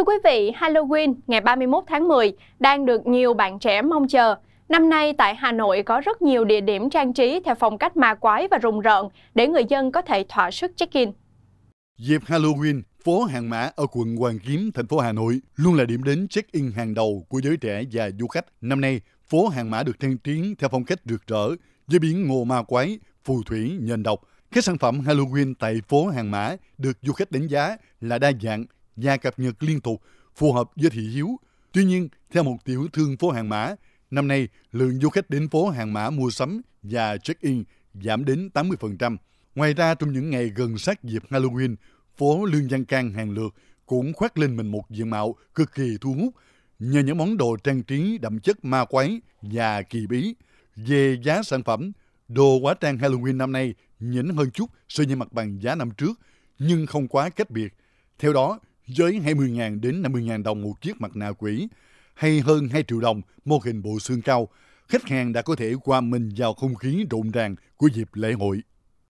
Thưa quý vị, Halloween ngày 31 tháng 10 đang được nhiều bạn trẻ mong chờ. Năm nay tại Hà Nội có rất nhiều địa điểm trang trí theo phong cách ma quái và rùng rợn để người dân có thể thỏa sức check-in. Dịp Halloween, phố Hàng Mã ở quận Hoàng Kiếm, thành phố Hà Nội luôn là điểm đến check-in hàng đầu của giới trẻ và du khách. Năm nay, phố Hàng Mã được trang trí theo phong cách rực rỡ với biển ngô ma quái, phù thủy, nhện độc. Các sản phẩm Halloween tại phố Hàng Mã được du khách đánh giá là đa dạng, và cập nhật liên tục phù hợp với thị hiếu. Tuy nhiên, theo một tiểu thương phố hàng mã, năm nay lượng du khách đến phố hàng mã mua sắm và check-in giảm đến 80%. Ngoài ra, trong những ngày gần sát dịp Halloween, phố Lương Văn Cang hàng lượt cũng khoác lên mình một diện mạo cực kỳ thu hút nhờ những món đồ trang trí đậm chất ma quái và kỳ bí. Về giá sản phẩm, đồ hóa trang Halloween năm nay nhỉnh hơn chút so với mặt bằng giá năm trước, nhưng không quá cách biệt. Theo đó, với 20.000 đến 50.000 đồng một chiếc mặt nạ quỷ hay hơn 2 triệu đồng mô hình bộ xương cao, khách hàng đã có thể qua mình vào không khí rộn ràng của dịp lễ hội.